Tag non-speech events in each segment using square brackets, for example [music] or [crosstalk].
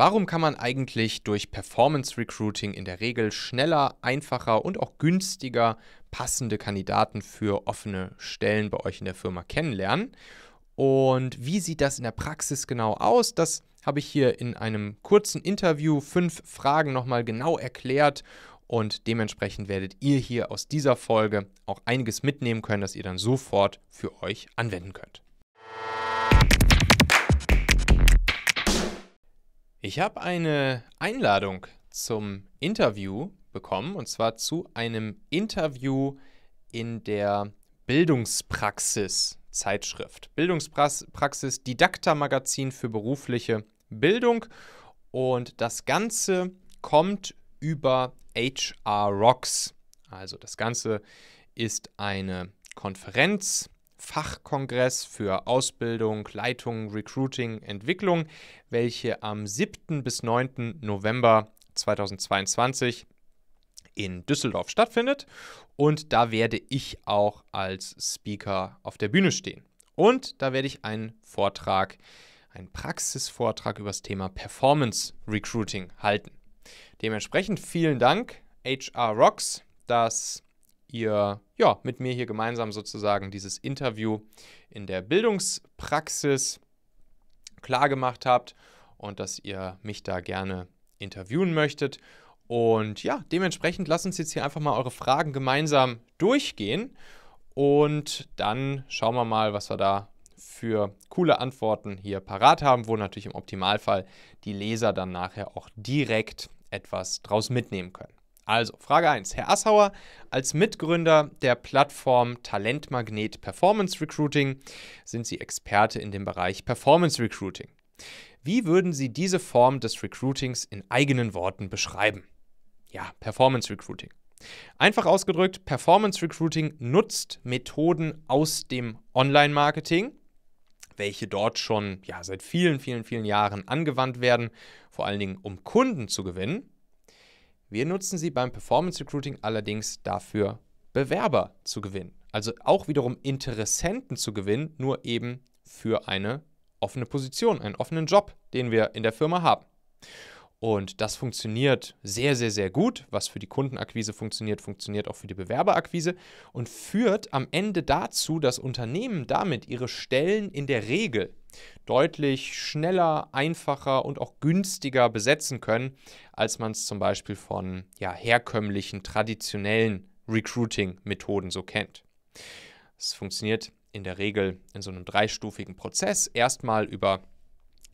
Warum kann man eigentlich durch Performance Recruiting in der Regel schneller, einfacher und auch günstiger passende Kandidaten für offene Stellen bei euch in der Firma kennenlernen? Und wie sieht das in der Praxis genau aus? Das habe ich hier in einem kurzen Interview fünf Fragen nochmal genau erklärt und dementsprechend werdet ihr hier aus dieser Folge auch einiges mitnehmen können, das ihr dann sofort für euch anwenden könnt. Ich habe eine Einladung zum Interview bekommen und zwar zu einem Interview in der Bildungspraxis Zeitschrift. Bildungspraxis Didakta Magazin für berufliche Bildung und das Ganze kommt über HR Rocks. Also das Ganze ist eine Konferenz, Fachkongress für Ausbildung, Leitung, Recruiting, Entwicklung, welche am 7. bis 9. November 2022 in Düsseldorf stattfindet. Und da werde ich auch als Speaker auf der Bühne stehen. Und da werde ich einen Vortrag, einen Praxisvortrag über das Thema Performance Recruiting halten. Dementsprechend vielen Dank, HR Rocks, dass ihr ja mit mir hier gemeinsam sozusagen dieses Interview in der Bildungspraxis klargemacht habt und dass ihr mich da gerne interviewen möchtet. Und ja, dementsprechend lasst uns jetzt hier einfach mal eure Fragen gemeinsam durchgehen und dann schauen wir mal, was wir da für coole Antworten hier parat haben, wo natürlich im Optimalfall die Leser dann nachher auch direkt etwas draus mitnehmen können. Also, Frage 1. Herr Assauer, als Mitgründer der Plattform Talentmagnet Performance Recruiting sind Sie Experte in dem Bereich Performance Recruiting. Wie würden Sie diese Form des Recruitings in eigenen Worten beschreiben? Ja, Performance Recruiting. Einfach ausgedrückt, Performance Recruiting nutzt Methoden aus dem Online-Marketing, welche dort schon ja, seit vielen, vielen, vielen Jahren angewandt werden, vor allen Dingen um Kunden zu gewinnen, wir nutzen sie beim Performance Recruiting allerdings dafür, Bewerber zu gewinnen. Also auch wiederum Interessenten zu gewinnen, nur eben für eine offene Position, einen offenen Job, den wir in der Firma haben. Und das funktioniert sehr, sehr, sehr gut. Was für die Kundenakquise funktioniert, funktioniert auch für die Bewerberakquise und führt am Ende dazu, dass Unternehmen damit ihre Stellen in der Regel deutlich schneller, einfacher und auch günstiger besetzen können, als man es zum Beispiel von ja, herkömmlichen, traditionellen Recruiting-Methoden so kennt. Es funktioniert in der Regel in so einem dreistufigen Prozess. Erstmal über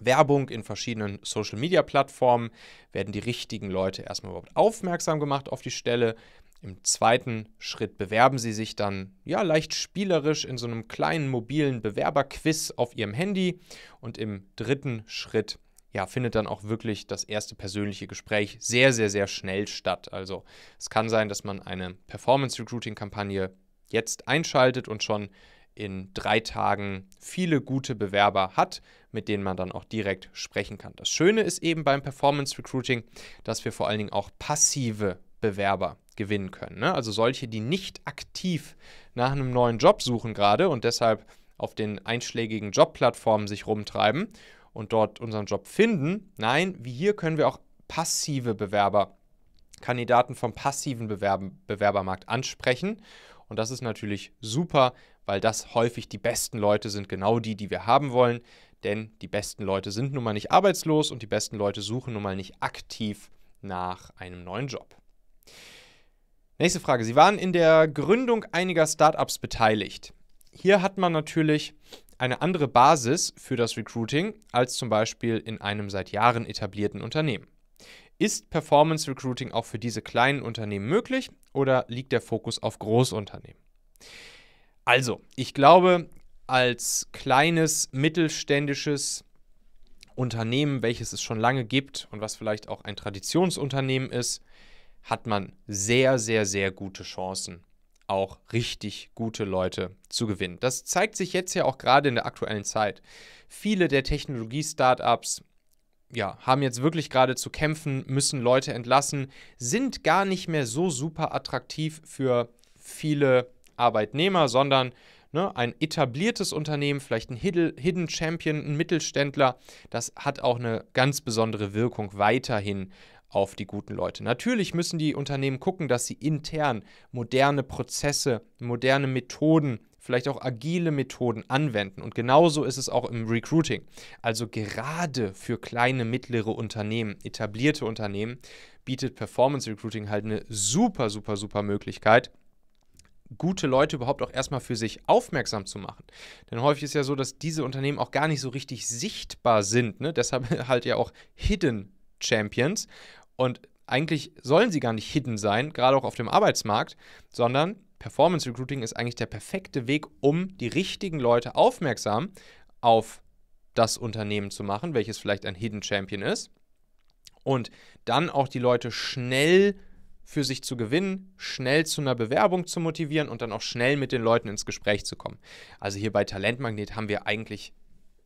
Werbung in verschiedenen Social-Media-Plattformen werden die richtigen Leute erstmal überhaupt aufmerksam gemacht auf die Stelle. Im zweiten Schritt bewerben sie sich dann ja leicht spielerisch in so einem kleinen mobilen Bewerberquiz auf ihrem Handy und im dritten Schritt ja, findet dann auch wirklich das erste persönliche Gespräch sehr, sehr, sehr schnell statt. Also es kann sein, dass man eine Performance Recruiting Kampagne jetzt einschaltet und schon in drei Tagen viele gute Bewerber hat, mit denen man dann auch direkt sprechen kann. Das Schöne ist eben beim Performance Recruiting, dass wir vor allen Dingen auch passive Bewerber gewinnen können. Ne? Also solche, die nicht aktiv nach einem neuen Job suchen gerade und deshalb auf den einschlägigen Jobplattformen sich rumtreiben und dort unseren Job finden. Nein, wie hier können wir auch passive Bewerber, Kandidaten vom passiven Bewerben, Bewerbermarkt ansprechen. Und das ist natürlich super, weil das häufig die besten Leute sind, genau die, die wir haben wollen, denn die besten Leute sind nun mal nicht arbeitslos und die besten Leute suchen nun mal nicht aktiv nach einem neuen Job. Nächste Frage. Sie waren in der Gründung einiger Startups beteiligt. Hier hat man natürlich eine andere Basis für das Recruiting als zum Beispiel in einem seit Jahren etablierten Unternehmen. Ist Performance Recruiting auch für diese kleinen Unternehmen möglich oder liegt der Fokus auf Großunternehmen? Also, ich glaube, als kleines mittelständisches Unternehmen, welches es schon lange gibt und was vielleicht auch ein Traditionsunternehmen ist, hat man sehr, sehr, sehr gute Chancen, auch richtig gute Leute zu gewinnen. Das zeigt sich jetzt ja auch gerade in der aktuellen Zeit. Viele der Technologie-Startups ja, haben jetzt wirklich gerade zu kämpfen, müssen Leute entlassen, sind gar nicht mehr so super attraktiv für viele Arbeitnehmer, sondern ne, ein etabliertes Unternehmen, vielleicht ein Hidden Champion, ein Mittelständler, das hat auch eine ganz besondere Wirkung weiterhin auf die guten Leute. Natürlich müssen die Unternehmen gucken, dass sie intern moderne Prozesse, moderne Methoden, vielleicht auch agile Methoden anwenden. Und genauso ist es auch im Recruiting. Also gerade für kleine, mittlere Unternehmen, etablierte Unternehmen, bietet Performance Recruiting halt eine super, super, super Möglichkeit, gute Leute überhaupt auch erstmal für sich aufmerksam zu machen. Denn häufig ist ja so, dass diese Unternehmen auch gar nicht so richtig sichtbar sind. Ne? Deshalb [laughs] halt ja auch Hidden Champions. Und eigentlich sollen sie gar nicht hidden sein, gerade auch auf dem Arbeitsmarkt, sondern Performance Recruiting ist eigentlich der perfekte Weg, um die richtigen Leute aufmerksam auf das Unternehmen zu machen, welches vielleicht ein Hidden Champion ist. Und dann auch die Leute schnell zu für sich zu gewinnen, schnell zu einer Bewerbung zu motivieren und dann auch schnell mit den Leuten ins Gespräch zu kommen. Also hier bei Talentmagnet haben wir eigentlich,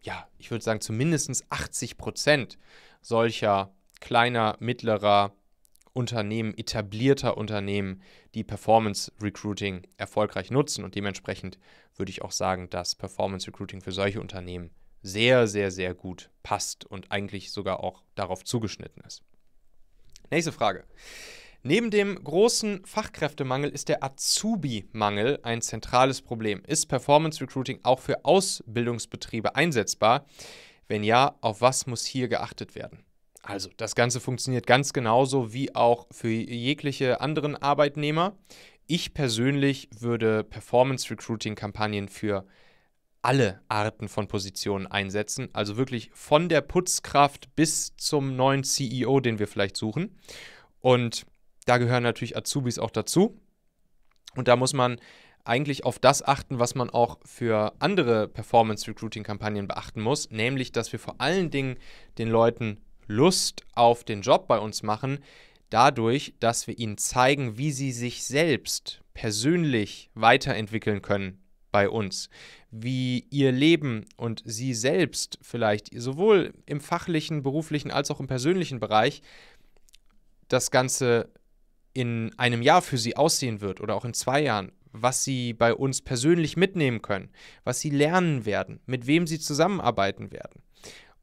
ja, ich würde sagen, zumindest 80 Prozent solcher kleiner, mittlerer Unternehmen, etablierter Unternehmen, die Performance Recruiting erfolgreich nutzen. Und dementsprechend würde ich auch sagen, dass Performance Recruiting für solche Unternehmen sehr, sehr, sehr gut passt und eigentlich sogar auch darauf zugeschnitten ist. Nächste Frage. Neben dem großen Fachkräftemangel ist der Azubi-Mangel ein zentrales Problem. Ist Performance Recruiting auch für Ausbildungsbetriebe einsetzbar? Wenn ja, auf was muss hier geachtet werden? Also, das Ganze funktioniert ganz genauso wie auch für jegliche anderen Arbeitnehmer. Ich persönlich würde Performance Recruiting-Kampagnen für alle Arten von Positionen einsetzen. Also wirklich von der Putzkraft bis zum neuen CEO, den wir vielleicht suchen. Und da gehören natürlich Azubis auch dazu. Und da muss man eigentlich auf das achten, was man auch für andere Performance-Recruiting-Kampagnen beachten muss, nämlich dass wir vor allen Dingen den Leuten Lust auf den Job bei uns machen, dadurch, dass wir ihnen zeigen, wie sie sich selbst persönlich weiterentwickeln können bei uns, wie ihr Leben und sie selbst vielleicht sowohl im fachlichen, beruflichen als auch im persönlichen Bereich das Ganze in einem Jahr für sie aussehen wird oder auch in zwei Jahren, was sie bei uns persönlich mitnehmen können, was sie lernen werden, mit wem sie zusammenarbeiten werden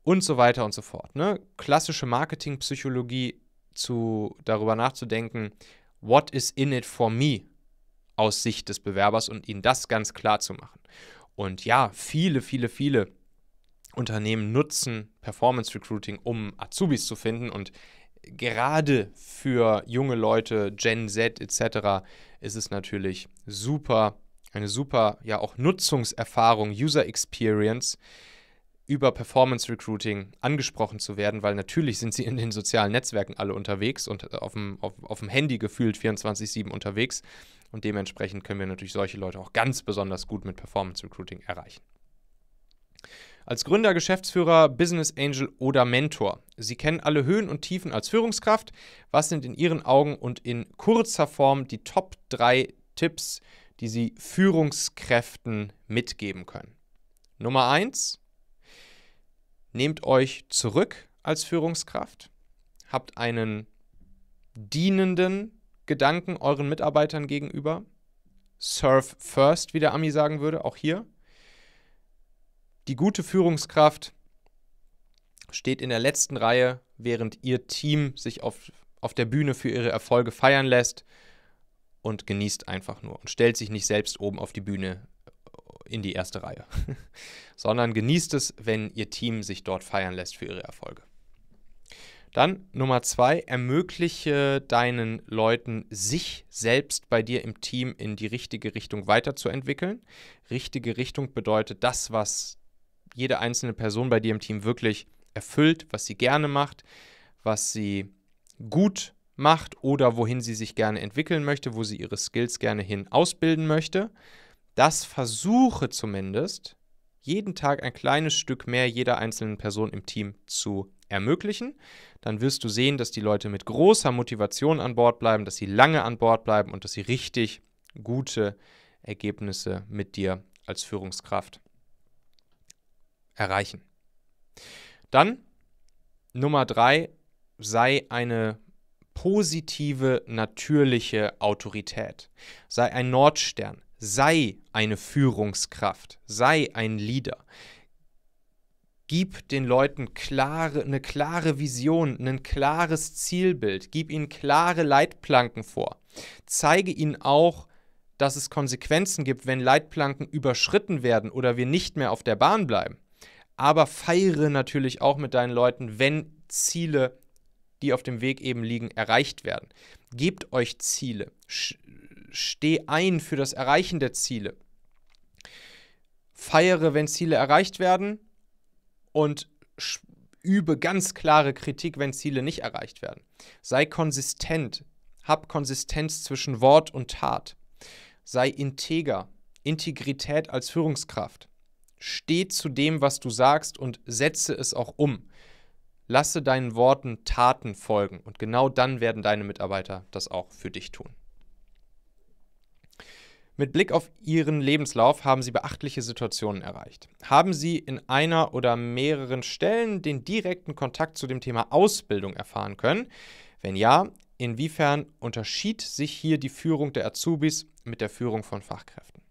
und so weiter und so fort. Ne? Klassische Marketingpsychologie zu darüber nachzudenken, what is in it for me aus Sicht des Bewerbers und ihnen das ganz klar zu machen. Und ja, viele, viele, viele Unternehmen nutzen Performance Recruiting, um Azubis zu finden und gerade für junge Leute, Gen Z etc., ist es natürlich super, eine super, ja auch Nutzungserfahrung, User Experience über Performance Recruiting angesprochen zu werden, weil natürlich sind sie in den sozialen Netzwerken alle unterwegs und auf dem, auf, auf dem Handy gefühlt 24-7 unterwegs. Und dementsprechend können wir natürlich solche Leute auch ganz besonders gut mit Performance Recruiting erreichen. Als Gründer, Geschäftsführer, Business Angel oder Mentor. Sie kennen alle Höhen und Tiefen als Führungskraft. Was sind in Ihren Augen und in kurzer Form die Top 3 Tipps, die Sie Führungskräften mitgeben können? Nummer 1. Nehmt euch zurück als Führungskraft. Habt einen dienenden Gedanken euren Mitarbeitern gegenüber. Serve first, wie der Ami sagen würde, auch hier. Die gute Führungskraft steht in der letzten Reihe, während ihr Team sich auf, auf der Bühne für ihre Erfolge feiern lässt und genießt einfach nur und stellt sich nicht selbst oben auf die Bühne äh, in die erste Reihe, [laughs] sondern genießt es, wenn ihr Team sich dort feiern lässt für ihre Erfolge. Dann Nummer zwei, ermögliche deinen Leuten, sich selbst bei dir im Team in die richtige Richtung weiterzuentwickeln. Richtige Richtung bedeutet das, was jede einzelne Person bei dir im Team wirklich erfüllt, was sie gerne macht, was sie gut macht oder wohin sie sich gerne entwickeln möchte, wo sie ihre Skills gerne hin ausbilden möchte. Das versuche zumindest jeden Tag ein kleines Stück mehr jeder einzelnen Person im Team zu ermöglichen. Dann wirst du sehen, dass die Leute mit großer Motivation an Bord bleiben, dass sie lange an Bord bleiben und dass sie richtig gute Ergebnisse mit dir als Führungskraft erreichen. Dann Nummer drei, sei eine positive, natürliche Autorität. Sei ein Nordstern, sei eine Führungskraft, sei ein Leader. Gib den Leuten klare, eine klare Vision, ein klares Zielbild, gib ihnen klare Leitplanken vor. Zeige ihnen auch, dass es Konsequenzen gibt, wenn Leitplanken überschritten werden oder wir nicht mehr auf der Bahn bleiben aber feiere natürlich auch mit deinen Leuten, wenn Ziele, die auf dem Weg eben liegen, erreicht werden. Gebt euch Ziele. Steh ein für das Erreichen der Ziele. Feiere, wenn Ziele erreicht werden und übe ganz klare Kritik, wenn Ziele nicht erreicht werden. Sei konsistent. Hab Konsistenz zwischen Wort und Tat. Sei integer. Integrität als Führungskraft. Steh zu dem, was du sagst und setze es auch um. Lasse deinen Worten Taten folgen und genau dann werden deine Mitarbeiter das auch für dich tun. Mit Blick auf Ihren Lebenslauf haben Sie beachtliche Situationen erreicht. Haben Sie in einer oder mehreren Stellen den direkten Kontakt zu dem Thema Ausbildung erfahren können? Wenn ja, inwiefern unterschied sich hier die Führung der Azubis mit der Führung von Fachkräften?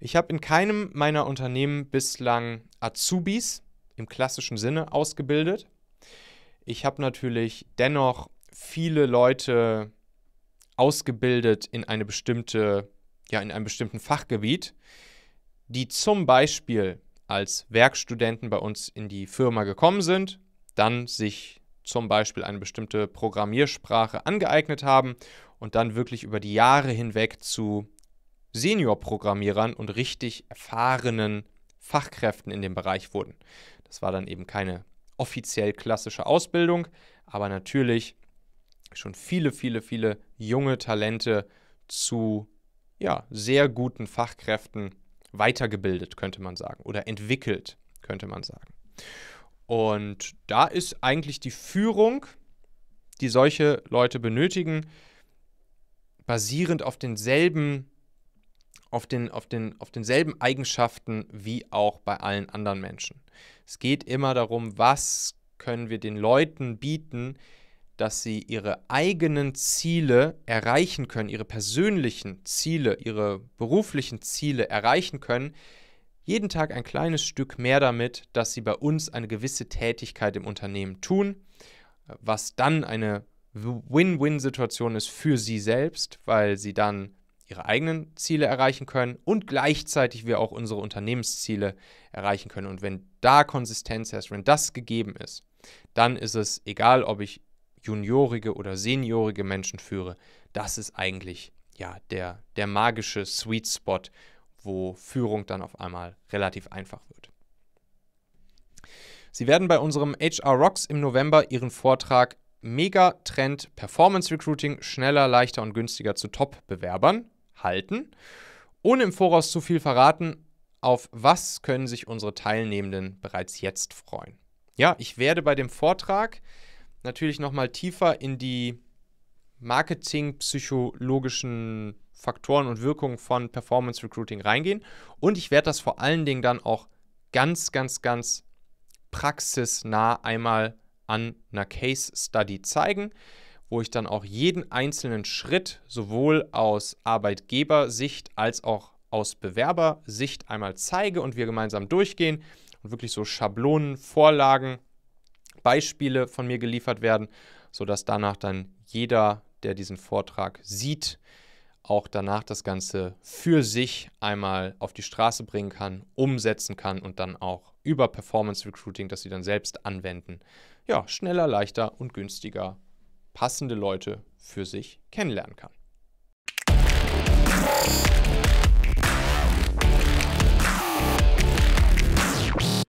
Ich habe in keinem meiner Unternehmen bislang Azubis im klassischen Sinne ausgebildet. Ich habe natürlich dennoch viele Leute ausgebildet in eine bestimmte, ja, in einem bestimmten Fachgebiet, die zum Beispiel als Werkstudenten bei uns in die Firma gekommen sind, dann sich zum Beispiel eine bestimmte Programmiersprache angeeignet haben und dann wirklich über die Jahre hinweg zu Senior-Programmierern und richtig erfahrenen Fachkräften in dem Bereich wurden. Das war dann eben keine offiziell klassische Ausbildung, aber natürlich schon viele, viele, viele junge Talente zu ja, sehr guten Fachkräften weitergebildet, könnte man sagen, oder entwickelt, könnte man sagen. Und da ist eigentlich die Führung, die solche Leute benötigen, basierend auf denselben auf, den, auf, den, auf denselben Eigenschaften wie auch bei allen anderen Menschen. Es geht immer darum, was können wir den Leuten bieten, dass sie ihre eigenen Ziele erreichen können, ihre persönlichen Ziele, ihre beruflichen Ziele erreichen können. Jeden Tag ein kleines Stück mehr damit, dass sie bei uns eine gewisse Tätigkeit im Unternehmen tun, was dann eine Win-Win-Situation ist für sie selbst, weil sie dann ihre eigenen Ziele erreichen können und gleichzeitig wir auch unsere Unternehmensziele erreichen können. Und wenn da Konsistenz herrscht, wenn das gegeben ist, dann ist es egal, ob ich juniorige oder seniorige Menschen führe. Das ist eigentlich ja der, der magische Sweet Spot, wo Führung dann auf einmal relativ einfach wird. Sie werden bei unserem HR Rocks im November Ihren Vortrag Megatrend Performance Recruiting schneller, leichter und günstiger zu Top-Bewerbern halten. Ohne im Voraus zu viel verraten, auf was können sich unsere Teilnehmenden bereits jetzt freuen? Ja, ich werde bei dem Vortrag natürlich nochmal tiefer in die marketingpsychologischen Faktoren und Wirkungen von Performance Recruiting reingehen. Und ich werde das vor allen Dingen dann auch ganz, ganz, ganz praxisnah einmal an einer Case Study zeigen, wo ich dann auch jeden einzelnen Schritt sowohl aus Arbeitgebersicht als auch aus Bewerbersicht einmal zeige und wir gemeinsam durchgehen und wirklich so Schablonen, Vorlagen, Beispiele von mir geliefert werden, sodass danach dann jeder, der diesen Vortrag sieht, auch danach das Ganze für sich einmal auf die Straße bringen kann, umsetzen kann und dann auch über Performance Recruiting, das sie dann selbst anwenden, ja, schneller, leichter und günstiger passende Leute für sich kennenlernen kann.